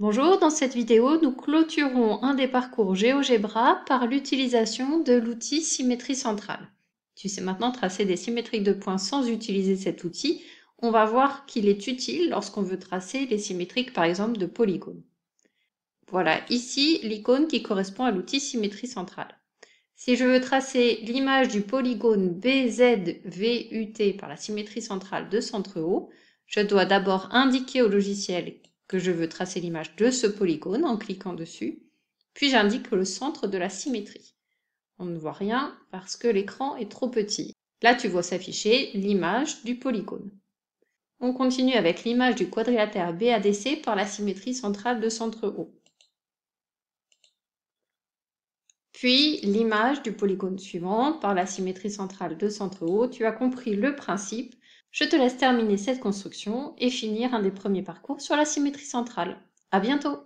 Bonjour, dans cette vidéo, nous clôturons un des parcours GeoGebra par l'utilisation de l'outil symétrie centrale. Tu sais maintenant tracer des symétriques de points sans utiliser cet outil. On va voir qu'il est utile lorsqu'on veut tracer les symétriques par exemple de polygones. Voilà ici l'icône qui correspond à l'outil symétrie centrale. Si je veux tracer l'image du polygone BZVUT par la symétrie centrale de centre haut, je dois d'abord indiquer au logiciel que je veux tracer l'image de ce polygone en cliquant dessus, puis j'indique le centre de la symétrie. On ne voit rien parce que l'écran est trop petit. Là, tu vois s'afficher l'image du polygone. On continue avec l'image du quadrilatère BADC par la symétrie centrale de centre haut Puis l'image du polygone suivant par la symétrie centrale de centre haut Tu as compris le principe. Je te laisse terminer cette construction et finir un des premiers parcours sur la symétrie centrale. À bientôt!